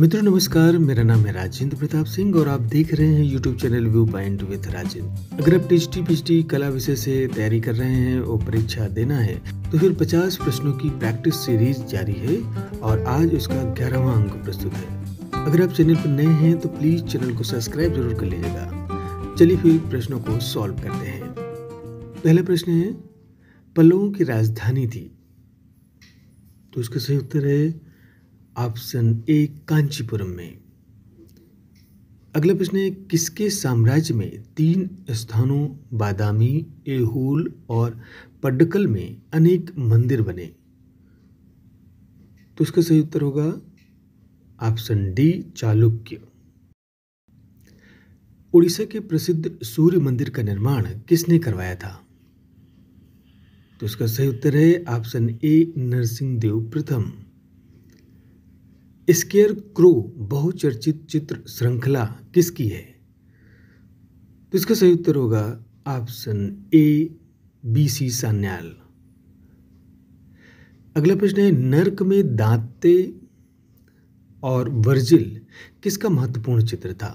मित्रों नमस्कार मेरा नाम है राजेंद्र प्रताप सिंह और आप देख रहे हैं YouTube channel view point with Rajendra अगर आप टेस्टी पिस्टी कला विषय से तैयारी कर रहे हैं और परीक्षा देना है तो फिर 50 प्रश्नों की प्रैक्टिस सीरीज जारी है और आज उसका ग्यारहवा अंक प्रस्तुत है अगर आप चैनल पर नए हैं तो प्लीज चैनल को सब्सक्राइब जरूर कर लीजिएगा चलिए फिर प्रश्नों को सॉल्व करते हैं पहला प्रश्न है पल्लवों की राजधानी थी तो इसका सही उत्तर है ऑप्शन ए कांचीपुरम में अगला प्रश्न है किसके साम्राज्य में तीन स्थानों बादामी एहूल और पड्डकल में अनेक मंदिर बने तो इसका सही उत्तर होगा ऑप्शन डी चालुक्य उड़ीसा के प्रसिद्ध सूर्य मंदिर का निर्माण किसने करवाया था तो इसका सही उत्तर है ऑप्शन ए नरसिंह देव प्रथम स्केयर क्रो बहुचर्चित चित्र श्रृंखला किसकी है तो इसका सही उत्तर होगा option A B C Sanyal अगला प्रश्न है नर्क में दांते और वर्जिल किसका महत्वपूर्ण चित्र था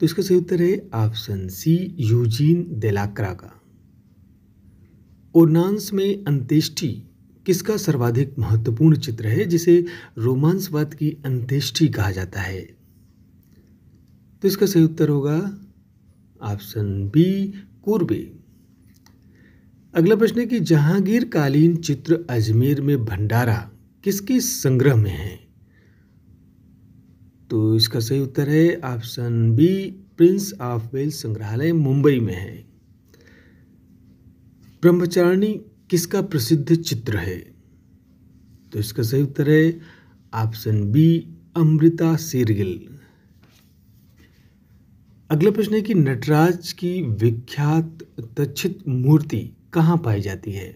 तो इसका सही उत्तर है ऑप्शन सी यूजीन देलाक्रा का ओरनांस में अंत्येष्टि किसका सर्वाधिक महत्वपूर्ण चित्र है जिसे रोमांसवाद की अंत्येष्टि कहा जाता है तो इसका सही उत्तर होगा ऑप्शन बी कोरबे अगला प्रश्न है कि जहांगीर कालीन चित्र अजमेर में भंडारा किसके संग्रह में है तो इसका सही उत्तर है option B Prince of Wales संग्रहालय मुंबई में है ब्रह्मचारिणी किसका प्रसिद्ध चित्र है तो इसका सही उत्तर है ऑप्शन बी अमृता सिरगिल अगला प्रश्न है कि नटराज की विख्यात तक्षित मूर्ति कहाँ पाई जाती है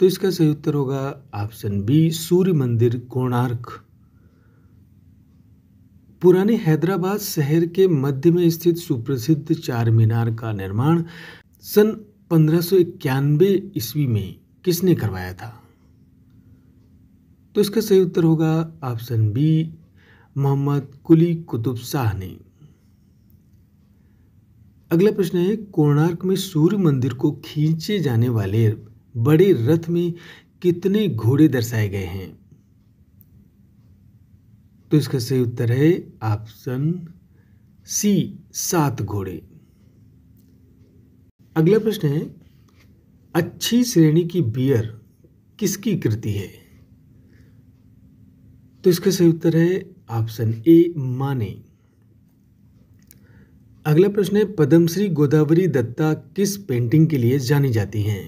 तो इसका सही उत्तर होगा ऑप्शन बी सूर्य मंदिर कोणार्क पुराने हैदराबाद शहर के मध्य में स्थित सुप्रसिद्ध चार मीनार का निर्माण सन पंद्रह सौ इक्यानवे ईस्वी में किसने करवाया था तो इसका सही उत्तर होगा ऑप्शन बी मोहम्मद कुली कुतुब शाह ने अगला प्रश्न है कोणार्क में सूर्य मंदिर को खींचे जाने वाले बड़े रथ में कितने घोड़े दर्शाए गए हैं तो इसका सही उत्तर है ऑप्शन सी सात घोड़े अगला प्रश्न है अच्छी श्रेणी की बियर किसकी कृति है तो इसका सही उत्तर है ऑप्शन ए माने अगला प्रश्न है पद्मश्री गोदावरी दत्ता किस पेंटिंग के लिए जानी जाती हैं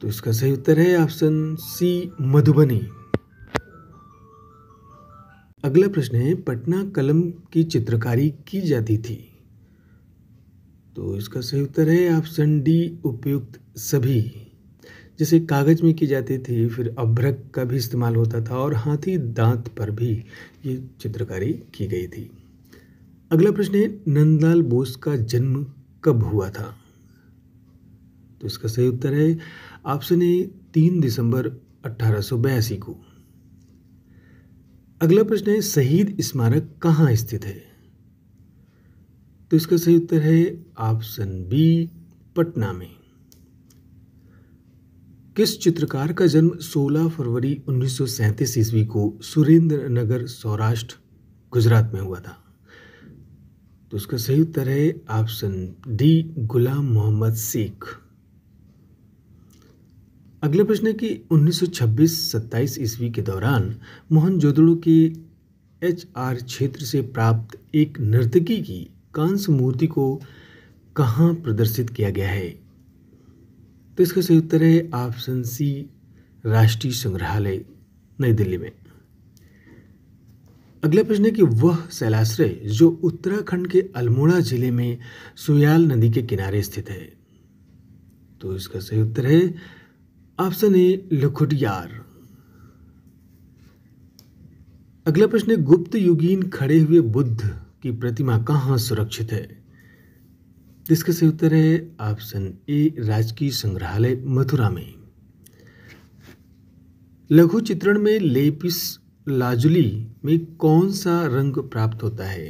तो इसका सही उत्तर है ऑप्शन सी मधुबनी अगला प्रश्न है पटना कलम की चित्रकारी की जाती थी तो इसका सही उत्तर है ऑप्शन डी उपयुक्त सभी जैसे कागज में की जाती थी फिर अभ्रक का भी इस्तेमाल होता था और हाथी दांत पर भी ये चित्रकारी की गई थी अगला प्रश्न है नंदलाल बोस का जन्म कब हुआ था तो इसका सही उत्तर है ऑप्शन ए तीन दिसंबर अट्ठारह को अगला प्रश्न है शहीद स्मारक कहाँ स्थित है तो इसका सही उत्तर है ऑप्शन बी पटना में किस चित्रकार का जन्म 16 फरवरी 1937 ईस्वी को सुरेंद्र नगर सौराष्ट्र गुजरात में हुआ था तो उसका सही उत्तर है ऑप्शन डी गुलाम मोहम्मद शेख अगला प्रश्न है कि 1926-27 ईस्वी के दौरान मोहन जोदड़ो के एच क्षेत्र से प्राप्त एक नर्तकी की कांस मूर्ति को कहाँ प्रदर्शित किया गया है तो इसका सही उत्तर है ऑप्शन सी राष्ट्रीय संग्रहालय नई दिल्ली में अगला प्रश्न है कि वह शैलाश्रय जो उत्तराखंड के अल्मोड़ा जिले में सुयाल नदी के किनारे स्थित है तो इसका सही उत्तर है ऑप्शन ए लखुटियार अगला प्रश्न है गुप्त युगीन खड़े हुए बुद्ध कि प्रतिमा कहाँ सुरक्षित है इसका सही उत्तर है ऑप्शन ए राजकीय संग्रहालय मथुरा में लघु चित्रण में लेपिस लाजुली में कौन सा रंग प्राप्त होता है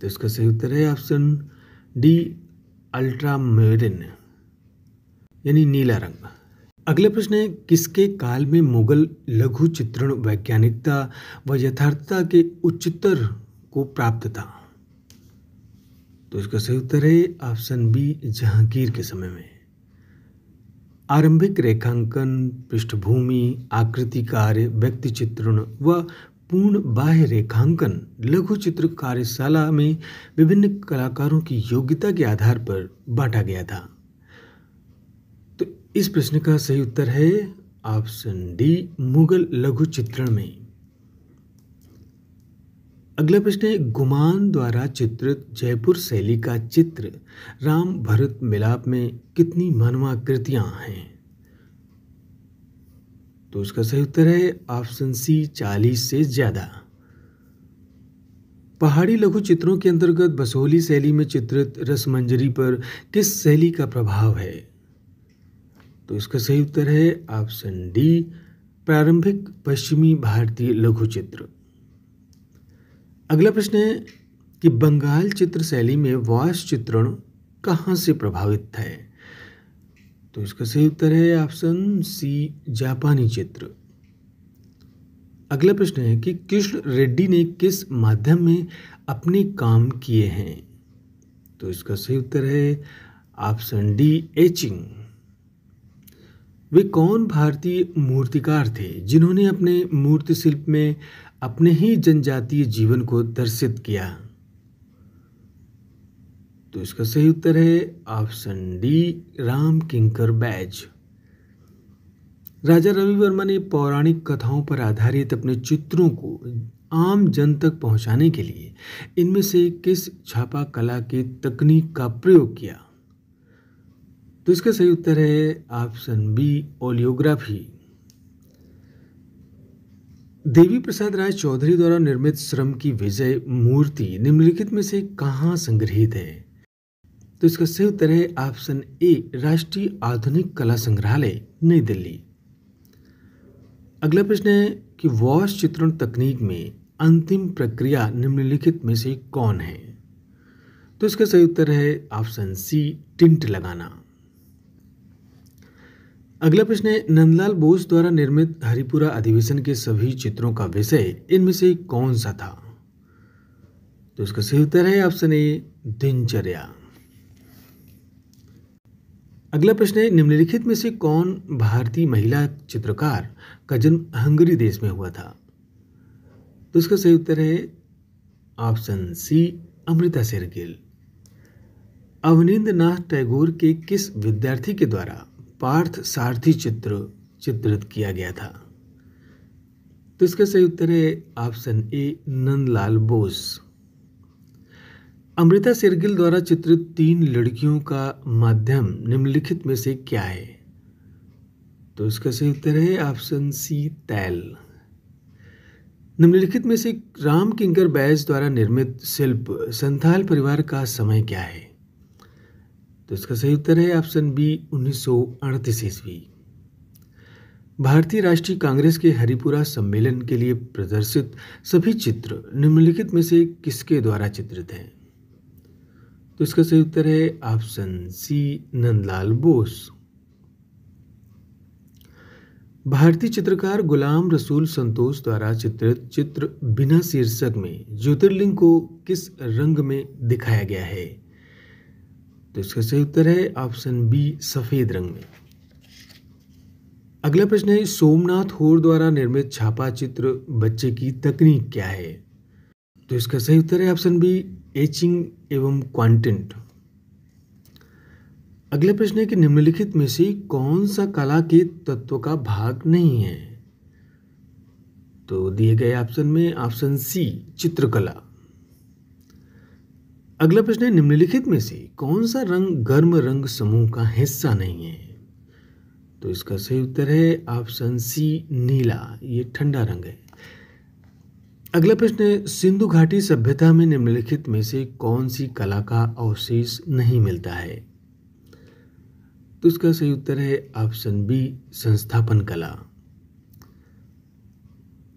तो इसका सही उत्तर है ऑप्शन डी अल्ट्रामेरिन यानी नीला रंग अगला प्रश्न है किसके काल में मुगल लघु चित्रण वैज्ञानिकता व यथार्थता के उच्चतर को प्राप्त था तो इसका सही उत्तर है ऑप्शन बी जहांगीर के समय में आरंभिक रेखांकन पृष्ठभूमि आकृति कार्य व्यक्ति चित्रण व पूर्ण बाह्य रेखांकन लघु चित्र कार्यशाला में विभिन्न कलाकारों की योग्यता के आधार पर बांटा गया था तो इस प्रश्न का सही उत्तर है ऑप्शन डी मुगल लघु चित्रण में अगला प्रश्न है गुमान द्वारा चित्रित जयपुर शैली का चित्र राम भरत मिलाप में कितनी मानवा हैं तो इसका सही उत्तर है ऑप्शन सी चालीस से ज़्यादा पहाड़ी लघु चित्रों के अंतर्गत बसोली शैली में चित्रित रसमंजरी पर किस शैली का प्रभाव है तो इसका सही उत्तर है ऑप्शन डी प्रारंभिक पश्चिमी भारतीय लघु चित्र अगला प्रश्न है कि बंगाल चित्र शैली में वास चित्रण कहाँ से प्रभावित है तो इसका सही उत्तर है ऑप्शन सी जापानी चित्र अगला प्रश्न है कि कृष्ण रेड्डी ने किस माध्यम में अपने काम किए हैं तो इसका सही उत्तर है ऑप्शन डी एचिंग वे कौन भारतीय मूर्तिकार थे जिन्होंने अपने मूर्ति शिल्प में अपने ही जनजातीय जीवन को दर्शित किया तो इसका सही उत्तर है ऑप्शन डी राम किंकर बैज राजा रवि वर्मा ने पौराणिक कथाओं पर आधारित अपने चित्रों को आम जन तक पहुंचाने के लिए इनमें से किस छापा कला की तकनीक का प्रयोग किया तो इसका सही उत्तर है option B oleography Devi Prasad Rai Chowdhury द्वारा निर्मित श्रम की विजय मूर्ति निम्नलिखित में से कहाँ संग्रहित है तो इसका सही उत्तर है ऑप्शन ए राष्ट्रीय आधुनिक कला संग्रहालय नई दिल्ली अगला प्रश्न है कि वॉश चित्रण तकनीक में अंतिम प्रक्रिया निम्नलिखित में से कौन है तो इसका सही उत्तर है ऑप्शन सी टिंट लगाना अगला प्रश्न है नंदलाल बोस द्वारा निर्मित हरिपुरा अधिवेशन के सभी चित्रों का विषय इनमें से कौन सा था तो इसका सही उत्तर है ऑप्शन ए दिनचर्या अगला प्रश्न है निम्नलिखित में से कौन भारतीय महिला चित्रकार का जन्म हंगरी देश में हुआ था तो इसका सही उत्तर है option C Amrita Shergil Abanindranath Tagore के किस विद्यार्थी के द्वारा पार्थ सारथी चित्र चित्रित किया गया था तो इसका सही उत्तर है ऑप्शन ए नंदलाल बोस अमृता सिरगिल द्वारा चित्रित तीन लड़कियों का माध्यम निम्नलिखित में से क्या है तो इसका सही उत्तर है ऑप्शन सी तैल निम्नलिखित में से राम किंकर बैज द्वारा निर्मित शिल्प संथाल परिवार का समय क्या है तो इसका सही उत्तर है ऑप्शन बी उन्नीस सौ अड़तीस ईस्वी भारतीय राष्ट्रीय कांग्रेस के हरिपुरा सम्मेलन के लिए प्रदर्शित सभी चित्र निम्नलिखित में से किसके द्वारा चित्रित हैं तो इसका सही उत्तर है ऑप्शन सी नंदलाल बोस भारतीय चित्रकार गुलाम रसूल संतोष द्वारा चित्रित चित्र बिना शीर्षक में ज्योतिर्लिंग को किस रंग में दिखाया गया है तो इसका सही उत्तर है ऑप्शन बी सफ़ेद रंग में अगला प्रश्न है सोमनाथ होर द्वारा निर्मित छापा चित्र बच्चे की तकनीक क्या है तो इसका सही उत्तर है ऑप्शन बी एचिंग एवं क्वांटेंट अगला प्रश्न है कि निम्नलिखित में से कौन सा कला के तत्व का भाग नहीं है तो दिए गए ऑप्शन में ऑप्शन सी चित्रकला अगला प्रश्न है निम्नलिखित में से कौन सा रंग गर्म रंग समूह का हिस्सा नहीं है तो इसका सही उत्तर है ऑप्शन सी नीला ये ठंडा रंग है अगला प्रश्न है सिंधु घाटी सभ्यता में निम्नलिखित में से कौन सी कला का अवशेष नहीं मिलता है तो इसका सही उत्तर है ऑप्शन बी संस्थापन कला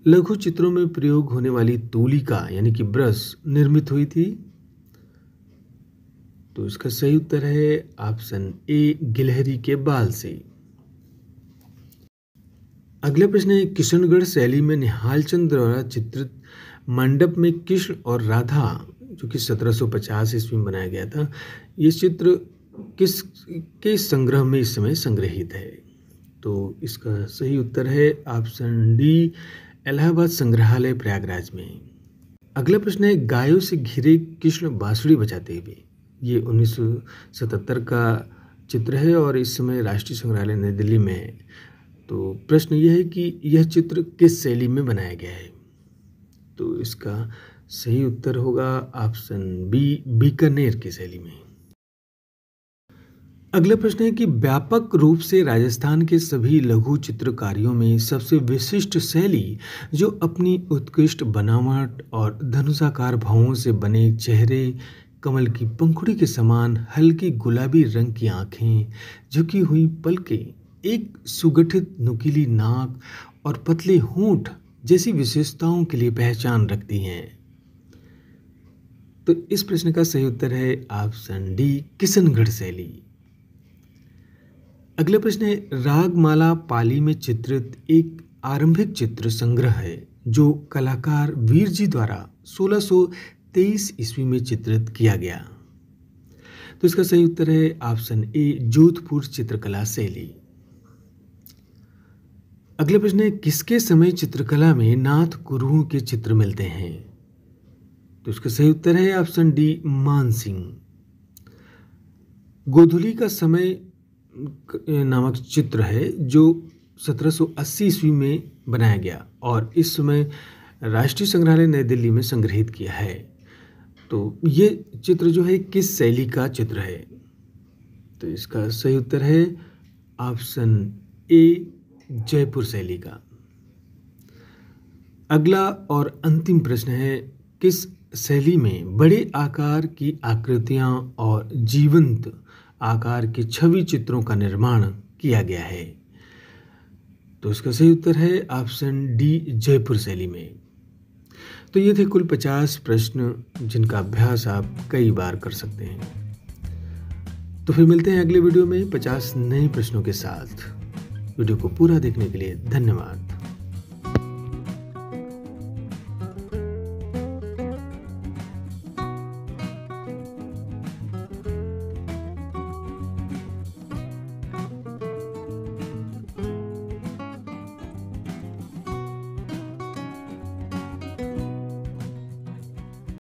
लघु चित्रों में प्रयोग होने वाली तूलिका यानी कि ब्रश निर्मित हुई थी तो इसका सही उत्तर है ऑप्शन ए गिलहरी के बाल से अगला प्रश्न है किशनगढ़ शैली में निहाल चंद द्वारा चित्रित मंडप में कृष्ण और राधा जो कि 1750 ईस्वी में बनाया गया था ये चित्र किस के संग्रह में इस समय संग्रहित है तो इसका सही उत्तर है ऑप्शन डी इलाहाबाद संग्रहालय प्रयागराज में अगला प्रश्न है गायों से घिरे कृष्ण बांसुड़ी बजाते हुए ये 1977 का चित्र है और इस समय राष्ट्रीय संग्रहालय नई दिल्ली में है तो प्रश्न यह है कि यह चित्र किस शैली में बनाया गया है तो इसका सही उत्तर होगा ऑप्शन बी बीकानेर की शैली में अगला प्रश्न है कि व्यापक रूप से राजस्थान के सभी लघु चित्रकारियों में सबसे विशिष्ट शैली जो अपनी उत्कृष्ट बनावट और धनुषाकार भावों से बने चेहरे कमल की पंखुड़ी के समान हल्की गुलाबी रंग की आंखें झुकी हुई पलकें एक सुगठित नुकीली नाक और पतले होंठ जैसी विशेषताओं के लिए पहचान रखती हैं तो इस प्रश्न का सही उत्तर है ऑप्शन डी किशनगढ़ शैली अगला प्रश्न है रागमाला पाली में चित्रित एक आरंभिक चित्र संग्रह है जो कलाकार वीर जी द्वारा सोलह तेईस ईस्वी में चित्रित किया गया तो इसका सही उत्तर है ऑप्शन ए जोधपुर चित्रकला शैली अगला प्रश्न है किसके समय चित्रकला में नाथ गुरुओं के चित्र मिलते हैं तो इसका सही उत्तर है ऑप्शन डी मानसिंह गोधुली का समय नामक चित्र है जो 1780 ईस्वी में बनाया गया और इस समय राष्ट्रीय संग्रहालय नई दिल्ली में संग्रहित किया है तो ये चित्र जो है किस शैली का चित्र है तो इसका सही उत्तर है ऑप्शन ए जयपुर शैली का अगला और अंतिम प्रश्न है किस शैली में बड़े आकार की आकृतियां और जीवंत आकार के छवि चित्रों का निर्माण किया गया है तो इसका सही उत्तर है ऑप्शन डी जयपुर शैली में तो ये थे कुल पचास प्रश्न जिनका अभ्यास आप कई बार कर सकते हैं तो फिर मिलते हैं अगले वीडियो में पचास नए प्रश्नों के साथ वीडियो को पूरा देखने के लिए धन्यवाद